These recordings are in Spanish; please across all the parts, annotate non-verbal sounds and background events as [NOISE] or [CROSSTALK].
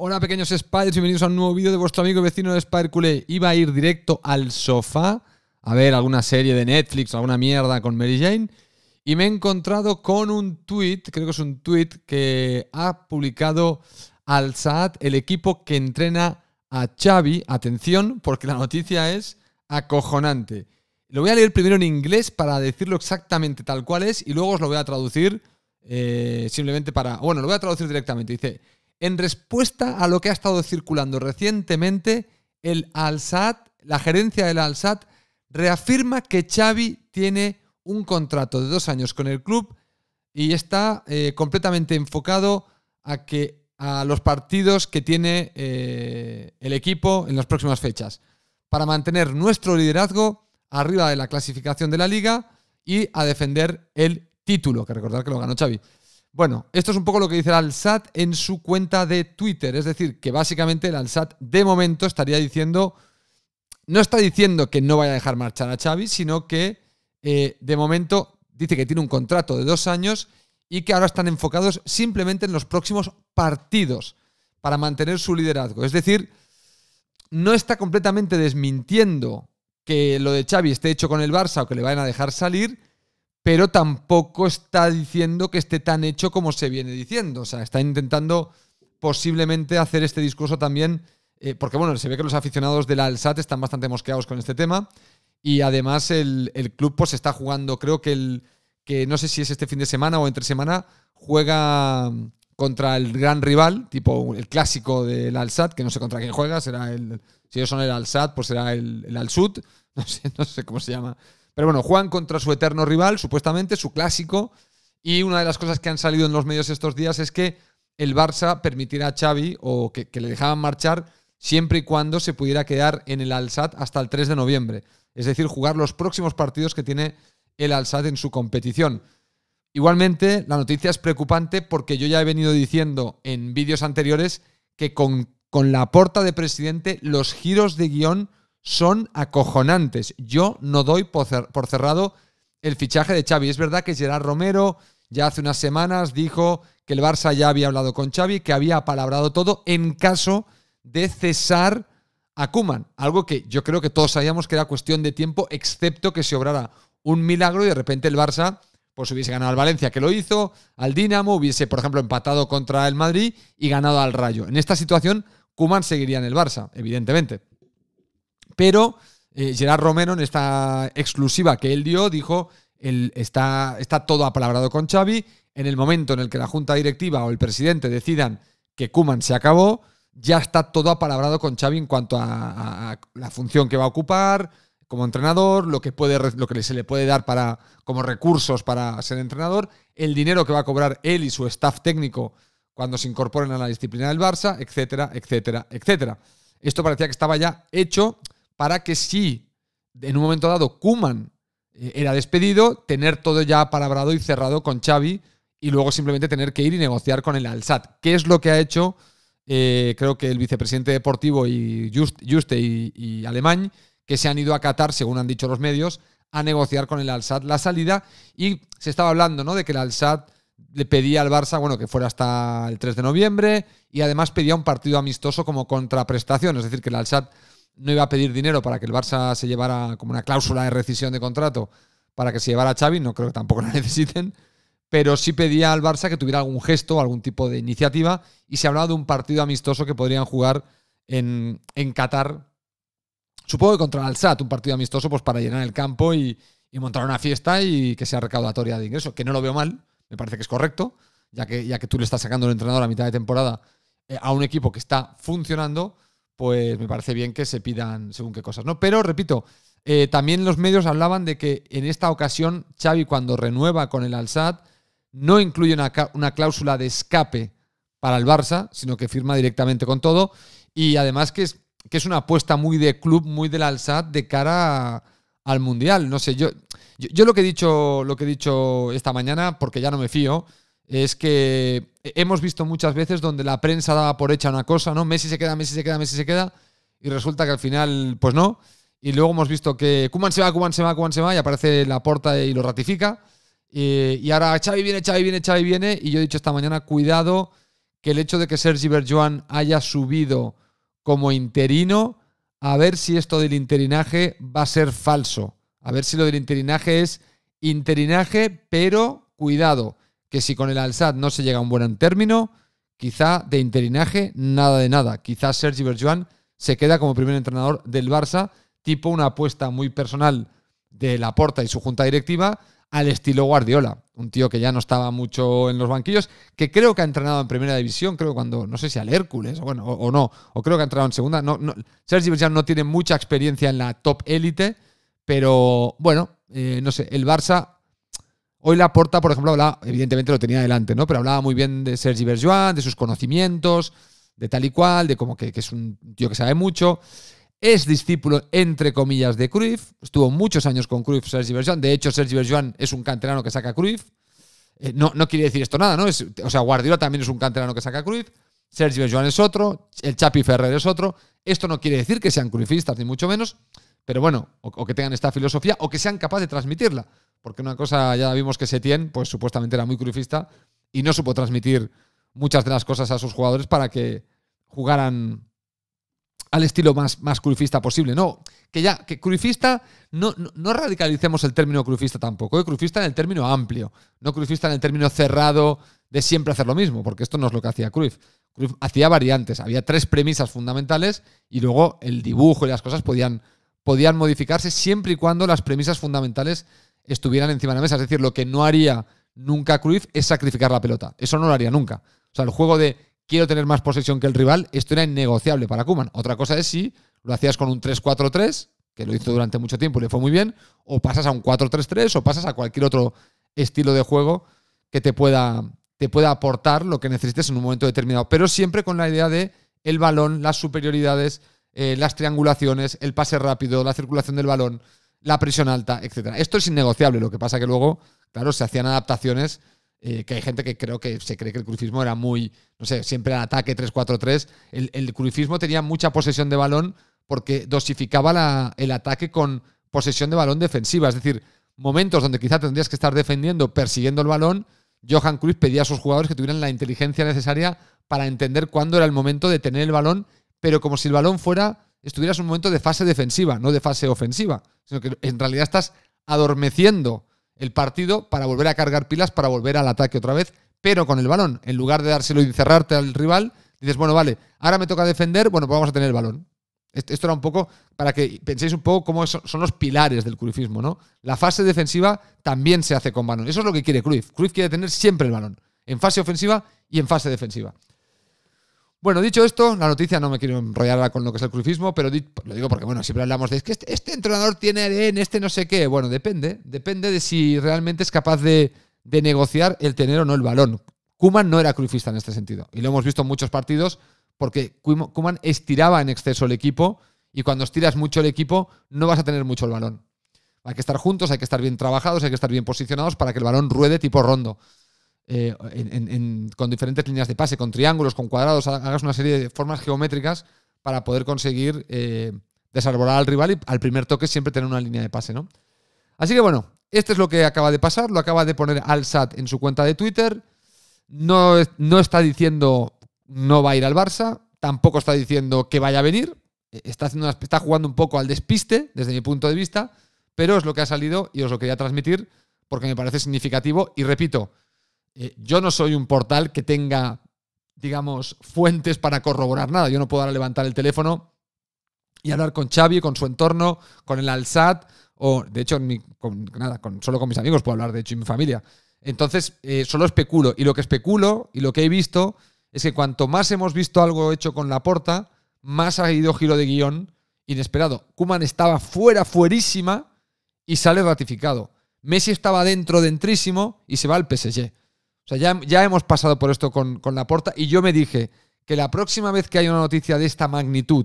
Hola pequeños spiders, bienvenidos a un nuevo vídeo de vuestro amigo y vecino de Spider Iba a ir directo al sofá a ver alguna serie de Netflix, alguna mierda con Mary Jane. Y me he encontrado con un tweet, creo que es un tweet que ha publicado Al Saad, el equipo que entrena a Xavi. Atención, porque la noticia es acojonante. Lo voy a leer primero en inglés para decirlo exactamente tal cual es y luego os lo voy a traducir eh, simplemente para... Bueno, lo voy a traducir directamente. Dice, en respuesta a lo que ha estado circulando recientemente, el al la gerencia del al reafirma que Xavi tiene un contrato de dos años con el club y está eh, completamente enfocado a que a los partidos que tiene eh, el equipo en las próximas fechas para mantener nuestro liderazgo arriba de la clasificación de la liga y a defender el título, que recordar que lo ganó Xavi. Bueno, esto es un poco lo que dice el Alsat en su cuenta de Twitter. Es decir, que básicamente el Alsat de momento estaría diciendo, no está diciendo que no vaya a dejar marchar a Xavi, sino que eh, de momento dice que tiene un contrato de dos años y que ahora están enfocados simplemente en los próximos partidos para mantener su liderazgo. Es decir, no está completamente desmintiendo que lo de Xavi esté hecho con el Barça o que le vayan a dejar salir, pero tampoco está diciendo que esté tan hecho como se viene diciendo. O sea, está intentando posiblemente hacer este discurso también, eh, porque bueno, se ve que los aficionados del al Alsat están bastante mosqueados con este tema y además el, club pues está jugando, creo que el que no sé si es este fin de semana o entre semana, juega contra el gran rival, tipo el clásico del Alsat, que no sé contra quién juega, será el, si ellos son el Alsat, pues será el, el Al-Sud, [LAUGHS] no sé, no sé cómo se llama pero bueno, Juan contra su eterno rival, supuestamente, su clásico. Y una de las cosas que han salido en los medios estos días es que el Barça permitirá a Xavi o que, le dejaban marchar siempre y cuando se pudiera quedar en el Alsat hasta el 3 de noviembre. Es decir, jugar los próximos partidos que tiene el Alsat en su competición. Igualmente, la noticia es preocupante porque yo ya he venido diciendo en vídeos anteriores que con, con la porta de presidente los giros de guión son acojonantes. Yo no doy por cerrado el fichaje de Xavi. Es verdad que Gerard Romero ya hace unas semanas dijo que el Barça ya había hablado con Xavi, que había palabrado todo en caso de cesar a Kuman, algo que yo creo que todos sabíamos que era cuestión de tiempo, excepto que se obrara un milagro y de repente el Barça pues, hubiese ganado al Valencia, que lo hizo, al Dinamo, hubiese, por ejemplo, empatado contra el Madrid y ganado al Rayo. En esta situación, Kuman seguiría en el Barça, evidentemente. Pero eh, Gerard Romero, en esta exclusiva que él dio, dijo, está, está todo apalabrado con Xavi. En el momento en el que la junta directiva o el presidente decidan que Kuman se acabó, ya está todo apalabrado con Xavi en cuanto a, la función que va a ocupar, como entrenador, lo que, puede, lo que se le puede dar para, como recursos para ser entrenador, el dinero que va a cobrar él y su staff técnico cuando se incorporen a la disciplina del Barça, etcétera, etcétera, etcétera. Esto parecía que estaba ya hecho para que si en un momento dado Kuman eh, era despedido, tener todo ya palabrado y cerrado con Xavi y luego simplemente tener que ir y negociar con el Alsat. ¿Qué es lo que ha hecho? Eh, creo que el vicepresidente deportivo y Juste, y, Alemán, que se han ido a Qatar, según han dicho los medios, a negociar con el Alsat la salida. Y se estaba hablando ¿no? de que el Alsat le pedía al Barça bueno, que fuera hasta el 3 de noviembre y además pedía un partido amistoso como contraprestación, es decir, que el Alsat no iba a pedir dinero para que el Barça se llevara como una cláusula de rescisión de contrato para que se llevara a Xavi, no creo que tampoco la [LAUGHS] necesiten, pero sí pedía al Barça que tuviera algún gesto, algún tipo de iniciativa, y se hablaba de un partido amistoso que podrían jugar en, en Qatar, supongo que contra el SAT, un partido amistoso pues para llenar el campo y, montar una fiesta y que sea recaudatoria de ingresos, que no lo veo mal, me parece que es correcto, ya que, ya que tú le estás sacando el entrenador a mitad de temporada eh, a un equipo que está funcionando, pues me parece bien que se pidan según qué cosas, ¿no? Pero, repito, eh, también los medios hablaban de que en esta ocasión Xavi cuando renueva con el alzad no incluye una, cláusula de escape para el Barça, sino que firma directamente con todo y además que es, que es una apuesta muy de club, muy del alzad de cara al Mundial. No sé, yo, yo, yo, lo, que he dicho, lo que he dicho esta mañana, porque ya no me fío, es que hemos visto muchas veces donde la prensa daba por hecha una cosa, ¿no? Messi se queda, Messi se queda, Messi se queda, y resulta que al final, pues no. Y luego hemos visto que Kuman se va, Kuman se va, Kuman se va, y aparece la porta y lo ratifica. Y, ahora Xavi viene, Xavi viene, Xavi viene. Y yo he dicho esta mañana, cuidado, que el hecho de que Sergi Berjoan haya subido como interino, a ver si esto del interinaje va a ser falso. A ver si lo del interinaje es interinaje, pero cuidado, que si con el Alsat no se llega a un buen término, quizá de interinaje nada de nada. Quizá Sergi Berjuan se queda como primer entrenador del Barça, tipo una apuesta muy personal de Laporta y su junta directiva al estilo Guardiola, un tío que ya no estaba mucho en los banquillos, que creo que ha entrenado en primera división, creo cuando, no sé si al Hércules, bueno, o, no, o creo que ha entrenado en segunda. No, Sergi Berjuan no tiene mucha experiencia en la top élite, pero bueno, eh, no sé, el Barça Hoy porta, por ejemplo, hablaba, evidentemente lo tenía delante, ¿no? Pero hablaba muy bien de Sergi Berjuan, de sus conocimientos, de tal y cual, de como que, es un tío que sabe mucho. Es discípulo, entre comillas, de Cruyff. Estuvo muchos años con Cruyff, Sergi Berjuan. De hecho, Sergi Berjuan es un canterano que saca Cruyff. Eh, no, no, quiere decir esto nada, ¿no? Es, o sea, Guardiola también es un canterano que saca Cruyff. Sergi es otro. El Chapi Ferrer es otro. Esto no quiere decir que sean cruyffistas, ni mucho menos. Pero bueno, o, o que tengan esta filosofía, o que sean capaces de transmitirla porque una cosa ya vimos que Setién, pues supuestamente era muy crufista y no supo transmitir muchas de las cosas a sus jugadores para que jugaran al estilo más, más crufista posible. No, que ya, que crufista, no, no, radicalicemos el término crufista tampoco, ¿eh? crufista en el término amplio, no crufista en el término cerrado de siempre hacer lo mismo, porque esto no es lo que hacía Cruyff. Cruyff hacía variantes, había tres premisas fundamentales y luego el dibujo y las cosas podían, podían modificarse siempre y cuando las premisas fundamentales estuvieran encima de la mesa. Es decir, lo que no haría nunca Cruyff es sacrificar la pelota. Eso no lo haría nunca. O sea, el juego de quiero tener más posesión que el rival, esto era innegociable para Kuman. Otra cosa es si lo hacías con un 3-4-3, que lo hizo durante mucho tiempo y le fue muy bien, o pasas a un 4-3-3 o pasas a cualquier otro estilo de juego que te pueda, te pueda aportar lo que necesites en un momento determinado, pero siempre con la idea de el balón, las superioridades, eh, las triangulaciones, el pase rápido, la circulación del balón la presión alta, etcétera Esto es innegociable, lo que pasa que luego, claro, se hacían adaptaciones eh, que hay gente que creo que se cree que el crucismo era muy, no sé, siempre al ataque 3-4-3. El, el, tenía mucha posesión de balón porque dosificaba la, el ataque con posesión de balón defensiva, es decir, momentos donde quizá tendrías que estar defendiendo, persiguiendo el balón, Johan Cruyff pedía a sus jugadores que tuvieran la inteligencia necesaria para entender cuándo era el momento de tener el balón, pero como si el balón fuera estuvieras un momento de fase defensiva, no de fase ofensiva, sino que en realidad estás adormeciendo el partido para volver a cargar pilas, para volver al ataque otra vez, pero con el balón. En lugar de dárselo y cerrarte al rival, dices, bueno, vale, ahora me toca defender, bueno, pues vamos a tener el balón. Esto era un poco para que penséis un poco cómo son los pilares del cruyffismo, ¿no? La fase defensiva también se hace con balón. Eso es lo que quiere Cruyff. Cruyff quiere tener siempre el balón, en fase ofensiva y en fase defensiva. Bueno, dicho esto, la noticia no me quiero enrollar con lo que es el crucifismo, pero lo digo porque, bueno, siempre hablamos de es que este, este entrenador tiene ADN, este no sé qué. Bueno, depende. Depende de si realmente es capaz de, de negociar el tener o no el balón. Kuman no era crucifista en este sentido. Y lo hemos visto en muchos partidos porque Kuman estiraba en exceso el equipo y cuando estiras mucho el equipo no vas a tener mucho el balón. Hay que estar juntos, hay que estar bien trabajados, hay que estar bien posicionados para que el balón ruede tipo rondo. Eh, con diferentes líneas de pase, con triángulos, con cuadrados, hagas una serie de formas geométricas para poder conseguir eh, desarbolar al rival y al primer toque siempre tener una línea de pase, ¿no? Así que bueno, esto es lo que acaba de pasar, lo acaba de poner Al SAT en su cuenta de Twitter. No, no está diciendo no va a ir al Barça, tampoco está diciendo que vaya a venir. E, está, haciendo está jugando un poco al despiste, desde mi punto de vista, pero es lo que ha salido y os lo quería transmitir porque me parece significativo. Y repito, eh, yo no soy un portal que tenga, digamos, fuentes para corroborar nada. Yo no puedo ahora levantar el teléfono y hablar con Xavi, con su entorno, con el Alsat, o de hecho, con, nada, solo con mis amigos puedo hablar, de hecho, y mi familia. Entonces, eh, solo especulo. Y lo que especulo y lo que he visto es que cuanto más hemos visto algo hecho con la porta, más ha ido giro de guión inesperado. Kuman estaba fuera, fuerísima, y sale ratificado. Messi estaba dentro, dentrísimo, y se va al PSG. O sea, ya, hemos pasado por esto con, con la y yo me dije que la próxima vez que haya una noticia de esta magnitud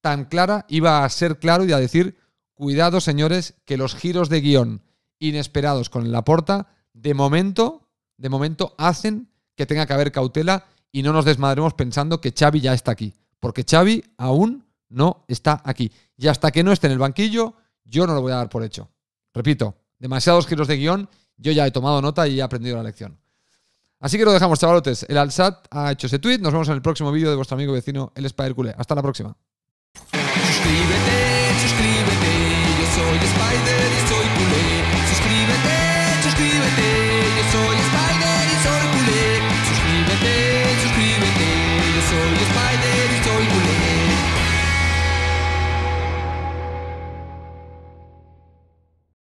tan clara, iba a ser claro y a decir, cuidado señores, que los giros de guión inesperados con la porta, de momento, de momento hacen que tenga que haber cautela y no nos desmadremos pensando que Xavi ya está aquí, porque Xavi aún no está aquí. Y hasta que no esté en el banquillo, yo no lo voy a dar por hecho. Repito, demasiados giros de guión, yo ya he tomado nota y he aprendido la lección. Así que lo dejamos, chavalotes. El Alsat ha hecho ese tweet. Nos vemos en el próximo vídeo de vuestro amigo vecino, el Spider Hasta la próxima. Suscríbete,